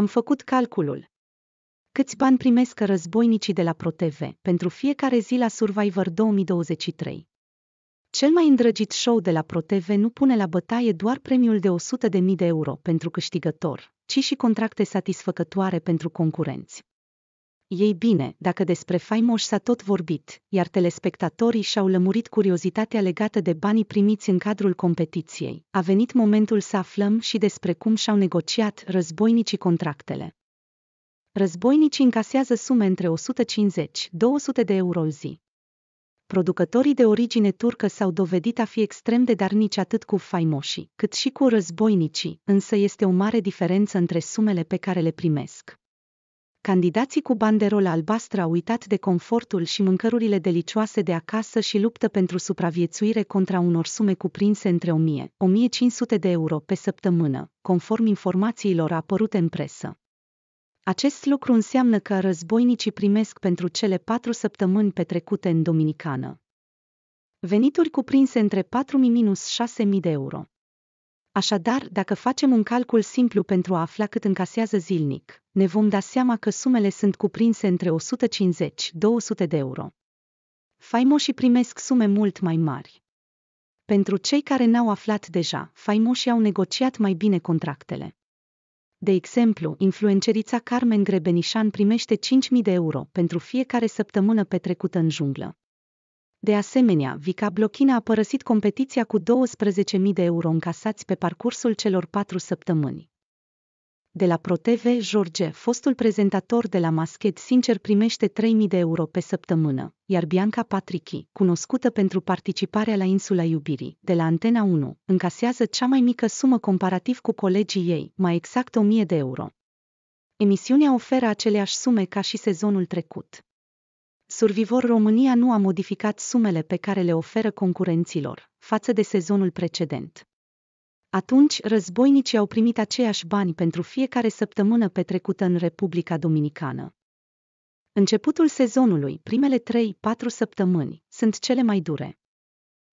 Am făcut calculul. Câți bani primesc războinicii de la ProTV pentru fiecare zi la Survivor 2023? Cel mai îndrăgit show de la ProTV nu pune la bătaie doar premiul de 100.000 de euro pentru câștigător, ci și contracte satisfăcătoare pentru concurenți. Ei bine, dacă despre faimoș s-a tot vorbit, iar telespectatorii și-au lămurit curiozitatea legată de banii primiți în cadrul competiției, a venit momentul să aflăm și despre cum și-au negociat războinicii contractele. Războinicii încasează sume între 150-200 de euro zi producătorii de origine turcă s-au dovedit a fi extrem de darnici atât cu faimoșii, cât și cu războinicii, însă este o mare diferență între sumele pe care le primesc candidații cu banderola albastră au uitat de confortul și mâncărurile delicioase de acasă și luptă pentru supraviețuire contra unor sume cuprinse între 1000-1500 de euro pe săptămână, conform informațiilor apărute în presă. Acest lucru înseamnă că războinicii primesc pentru cele patru săptămâni petrecute în Dominicană. Venituri cuprinse între 4.000-6.000 de euro. Așadar, dacă facem un calcul simplu pentru a afla cât încasează zilnic, ne vom da seama că sumele sunt cuprinse între 150-200 de euro. Faimoșii primesc sume mult mai mari. Pentru cei care n-au aflat deja, faimoșii au negociat mai bine contractele. De exemplu, influencerița Carmen Grebenișan primește 5.000 de euro pentru fiecare săptămână petrecută în junglă. De asemenea, Vica Blochina a părăsit competiția cu 12.000 de euro încasați pe parcursul celor patru săptămâni. De la ProTV, George, fostul prezentator de la Maschet Sincer primește 3.000 de euro pe săptămână, iar Bianca Patrichi, cunoscută pentru participarea la Insula Iubirii, de la Antena 1, încasează cea mai mică sumă comparativ cu colegii ei, mai exact 1.000 de euro. Emisiunea oferă aceleași sume ca și sezonul trecut. Survivor România nu a modificat sumele pe care le oferă concurenților, față de sezonul precedent. Atunci, războinicii au primit aceiași bani pentru fiecare săptămână petrecută în Republica Dominicană. Începutul sezonului, primele 3-4 săptămâni, sunt cele mai dure.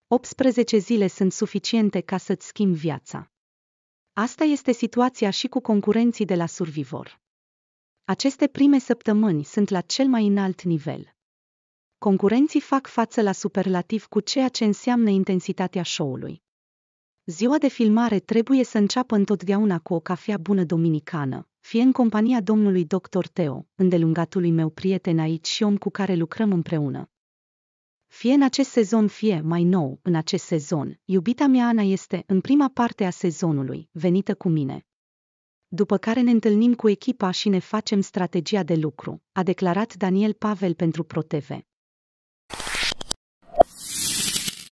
18 zile sunt suficiente ca să-ți schimbi viața. Asta este situația și cu concurenții de la Survivor. Aceste prime săptămâni sunt la cel mai înalt nivel concurenții fac față la superlativ cu ceea ce înseamnă intensitatea show-ului. Ziua de filmare trebuie să înceapă întotdeauna cu o cafea bună dominicană, fie în compania domnului Dr. Teo, îndelungatului meu prieten aici și om cu care lucrăm împreună. Fie în acest sezon, fie mai nou, în acest sezon, iubita mea Ana este, în prima parte a sezonului, venită cu mine. După care ne întâlnim cu echipa și ne facem strategia de lucru, a declarat Daniel Pavel pentru ProTV.